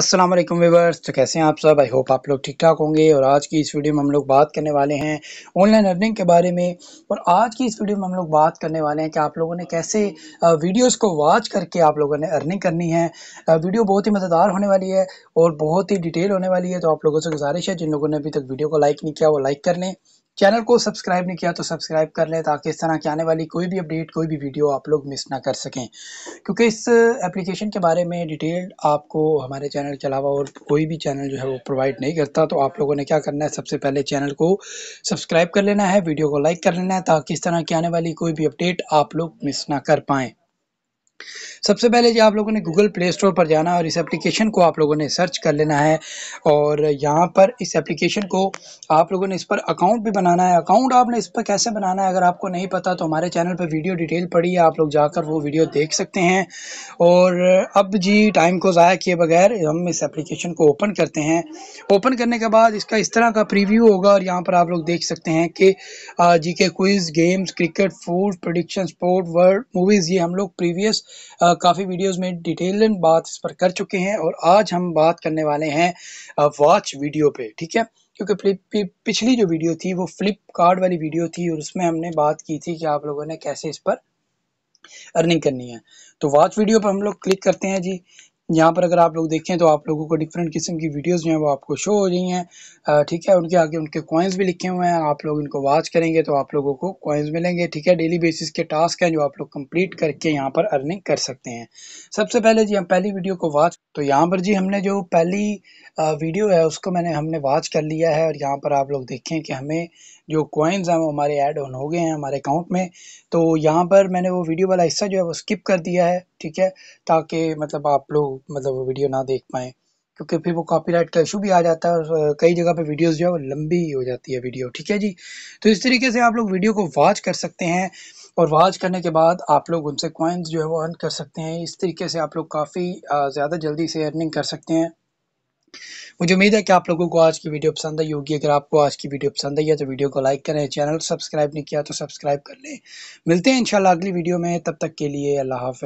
Aslam viewers तो कैसे हैं आप सब आई होप आप लोग ठीक ठाक होंगे और आज की इस वीडियो में हम लोग बात करने वाले हैं ऑनलाइन अर्निंग के बारे में और आज की इस वीडियो में हम लोग बात करने वाले हैं कि आप लोगों ने कैसे वीडियोस को वॉच करके आप लोगों ने अर्निंग करनी है वीडियो बहुत ही मज़ेदार होने वाली है और बहुत ही डिटेल होने वाली है तो आप लोगों से गुजारिश है जिन लोगों ने अभी तक वीडियो को लाइक नहीं किया वो लाइक कर लें चैनल को सब्सक्राइब नहीं किया तो सब्सक्राइब कर लें ताकि इस तरह की आने वाली कोई भी अपडेट कोई भी वीडियो आप लोग मिस ना कर सकें क्योंकि इस एप्लीकेशन के बारे में डिटेल्ड आपको हमारे चैनल के अलावा और कोई भी चैनल जो है वो प्रोवाइड नहीं करता तो आप लोगों ने क्या करना है सबसे पहले चैनल को सब्सक्राइब कर लेना है वीडियो को लाइक कर लेना है ताकि इस तरह की आने वाली कोई भी अपडेट आप लोग मिस ना कर पाएँ सबसे पहले जी आप लोगों ने गूगल प्ले स्टोर पर जाना और इस एप्लीकेशन को आप लोगों ने सर्च कर लेना है और यहाँ पर इस एप्लीकेशन को आप लोगों ने इस पर अकाउंट भी बनाना है अकाउंट आपने इस पर कैसे बनाना है अगर आपको नहीं पता तो हमारे चैनल पर वीडियो डिटेल पड़ी है आप लोग जाकर वो वीडियो देख सकते हैं और अब जी टाइम को ज़ाया किए बगैर हम इस एप्लीकेशन को ओपन करते हैं ओपन करने के बाद इसका इस तरह का प्रीव्यू होगा और यहाँ पर आप लोग देख सकते हैं कि G K quiz games cricket food production sport world movies ये हम लोग प्रीवियस काफ़ी वीडियोस में डिटेल में बात इस पर कर चुके हैं और आज हम बात करने वाले हैं वॉच वीडियो पे ठीक है क्योंकि पिछली जो वीडियो थी वो फ्लिपकार्ट वाली वीडियो थी और उसमें हमने बात की थी कि आप लोगों ने कैसे इस पर अर्निंग करनी है तो वॉच वीडियो पर हम लोग क्लिक करते हैं जी यहाँ पर अगर आप लोग देखें तो आप लोगों को डिफरेंट किस्म की वीडियोज़ जो हैं वो आपको शो हो रही हैं ठीक है उनके आगे उनके कॉइन्स भी लिखे हुए हैं आप लोग इनको वॉच करेंगे तो आप लोगों को कॉइन्स मिलेंगे ठीक है डेली बेसिस के टास्क हैं जो आप लोग कंप्लीट करके यहाँ पर अर्निंग कर सकते हैं सबसे पहले जी हम पहली वीडियो को वॉच तो यहाँ पर जी हमने जो पहली वीडियो है उसको मैंने हमने वॉच कर लिया है और यहाँ पर आप लोग देखें कि हमें जो कॉइन्स हैं वो हमारे ऐड ऑन हो गए हैं हमारे अकाउंट में तो यहाँ पर मैंने वो वीडियो वाला हिस्सा जो है वो स्किप कर दिया है ठीक है ताकि मतलब आप लोग मतलब वो वीडियो ना देख पाएँ क्योंकि फिर वो कॉपीराइट का इशू भी आ जाता है और कई जगह पे वीडियोस जो है वो लंबी हो जाती है वीडियो ठीक है जी तो इस तरीके से आप लोग वीडियो को वॉच कर सकते हैं और वॉच करने के बाद आप लोग उनसे कॉइन्स जो है वो अर्न कर सकते हैं इस तरीके से आप लोग काफ़ी ज़्यादा जल्दी से अर्निंग कर सकते हैं मुझे उम्मीद है कि आप लोगों को आज की वीडियो पसंद आई होगी अगर आपको आज की वीडियो पसंद आई है तो वीडियो को लाइक करें चैनल सब्सक्राइब नहीं किया तो सब्सक्राइब कर लें मिलते हैं इंशाल्लाह अगली वीडियो में तब तक के लिए अल्लाह हाफ